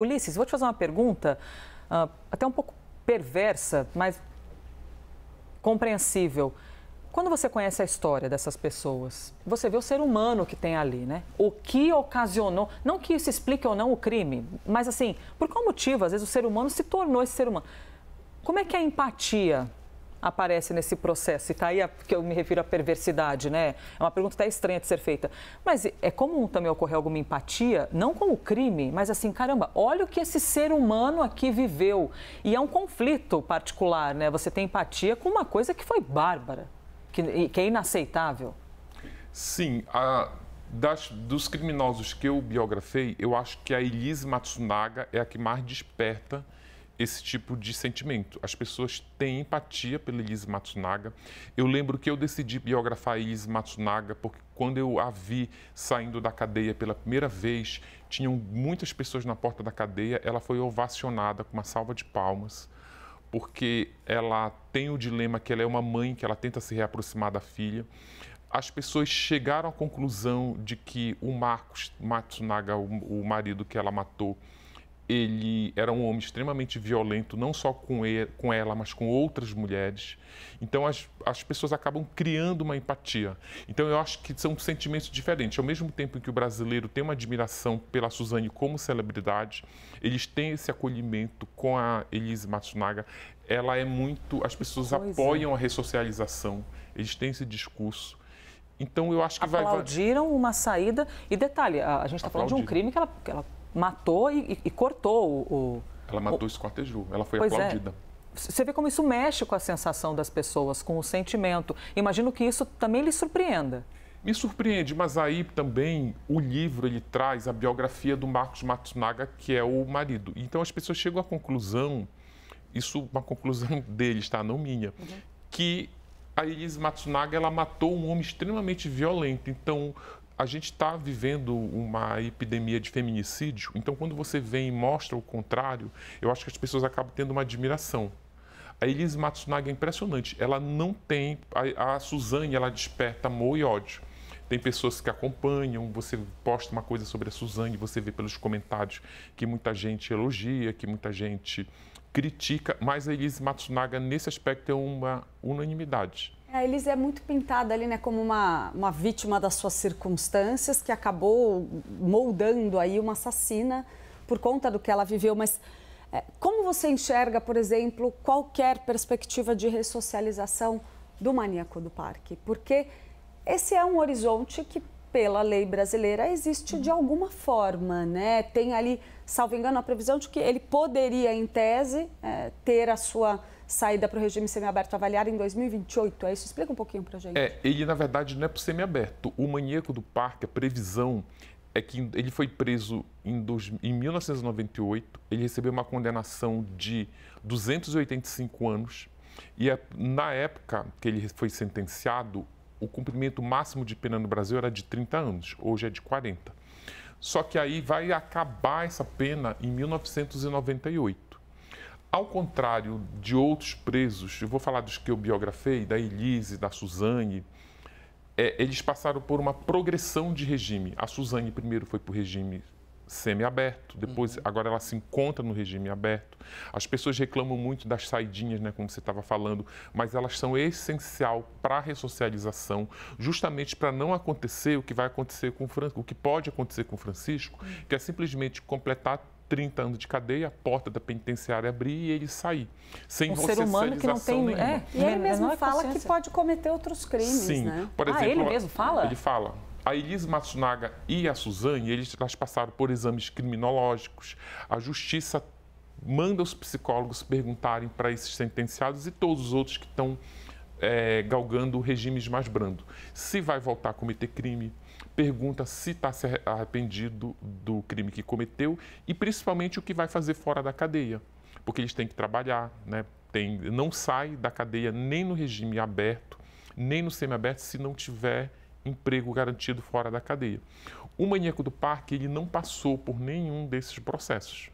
Ulisses, vou te fazer uma pergunta, uh, até um pouco perversa, mas compreensível. Quando você conhece a história dessas pessoas, você vê o ser humano que tem ali, né? O que ocasionou, não que isso explique ou não o crime, mas assim, por qual motivo às vezes o ser humano se tornou esse ser humano? Como é que é a empatia aparece nesse processo? E está aí a, que eu me refiro à perversidade, né? É uma pergunta até estranha de ser feita. Mas é comum também ocorrer alguma empatia, não com o crime, mas assim, caramba, olha o que esse ser humano aqui viveu. E é um conflito particular, né? Você tem empatia com uma coisa que foi bárbara, que, que é inaceitável. Sim, a, das, dos criminosos que eu biografei, eu acho que a Elise Matsunaga é a que mais desperta esse tipo de sentimento. As pessoas têm empatia pela Elise Matsunaga. Eu lembro que eu decidi biografar a Elise Matsunaga porque quando eu a vi saindo da cadeia pela primeira vez, tinham muitas pessoas na porta da cadeia, ela foi ovacionada com uma salva de palmas porque ela tem o dilema que ela é uma mãe, que ela tenta se reaproximar da filha. As pessoas chegaram à conclusão de que o Marcos Matsunaga, o marido que ela matou, ele era um homem extremamente violento, não só com, ele, com ela, mas com outras mulheres. Então, as, as pessoas acabam criando uma empatia. Então, eu acho que são sentimentos diferentes. Ao mesmo tempo que o brasileiro tem uma admiração pela Suzane como celebridade, eles têm esse acolhimento com a Elise Matsunaga. Ela é muito... As pessoas pois é. apoiam é. a ressocialização. Eles têm esse discurso. Então, eu acho que Aplaudiram vai... Aplaudiram uma saída. E detalhe, a, gente está falando de um crime que ela, que ela matou e, e cortou o, Ela matou o... esquartejou, ela foi pois é. aplaudida. É. Você vê como isso mexe com a sensação das pessoas, com o sentimento. Imagino que isso também lhe surpreenda. Me surpreende, mas aí também o livro ele traz a biografia do Marcos Matsunaga, que é o marido. Então as pessoas chegam à conclusão, isso é uma conclusão deles, está Não minha, uhum. que a Elise Matsunaga ela matou um homem extremamente violento. Então a gente está vivendo uma epidemia de feminicídio, então quando você vem e mostra o contrário, eu acho que as pessoas acabam tendo uma admiração. A Elise Matsunaga é impressionante, ela não tem. A, a Suzane, ela desperta amor e ódio. Tem pessoas que acompanham, você posta uma coisa sobre a Suzane, você vê pelos comentários que muita gente elogia, que muita gente critica, mas a Elise Matsunaga, nesse aspecto, é uma unanimidade. A é, Elis é muito pintada ali, né, como uma, uma vítima das suas circunstâncias, que acabou moldando aí uma assassina por conta do que ela viveu, mas é, como você enxerga, por exemplo, qualquer perspectiva de ressocialização do maníaco do parque? Porque esse é um horizonte que, pela lei brasileira, existe de alguma forma, né? Tem ali, salvo engano, a previsão de que ele poderia, em tese, é, ter a sua saída para o regime semiaberto avaliada em 2028, é isso? Explica um pouquinho para a gente. É, ele na verdade não é para o semiaberto. O maníaco do parque, a previsão é que ele foi preso em, dois, em 1998, ele recebeu uma condenação de 285 anos e a, é, na época que ele foi sentenciado, o cumprimento máximo de pena no Brasil era de 30 anos, hoje é de 40. Só que aí vai acabar essa pena em 1998. Ao contrário de outros presos, eu vou falar dos que eu biografei, da Elise, da Suzane, é, eles passaram por uma progressão de regime. A Suzane primeiro foi para o regime semi-aberto, depois uhum. agora ela se encontra no regime aberto. As pessoas reclamam muito das saidinhas, né, como você estava falando, mas elas são essencial para a ressocialização, justamente para não acontecer o que vai acontecer com o Francisco, o que pode acontecer com o Francisco, uhum. que é simplesmente completar 30 anos de cadeia, a porta da penitenciária abrir e ele sair. Sem um ser humano que não tem. É, e ele mesmo é fala que pode cometer outros crimes. Sim, né? por exemplo. Ah, ele mesmo fala? Ele fala. A Elis Matsunaga e a Suzane, eles, elas passaram por exames criminológicos. A justiça manda os psicólogos perguntarem para esses sentenciados e todos os outros que estão é, galgando regimes mais brandos. Se vai voltar a cometer crime, pergunta se está arrependido do crime que cometeu e principalmente o que vai fazer fora da cadeia, porque eles têm que trabalhar, né? Tem, não sai da cadeia nem no regime aberto, nem no semiaberto se não tiver emprego garantido fora da cadeia. O maníaco do parque ele não passou por nenhum desses processos.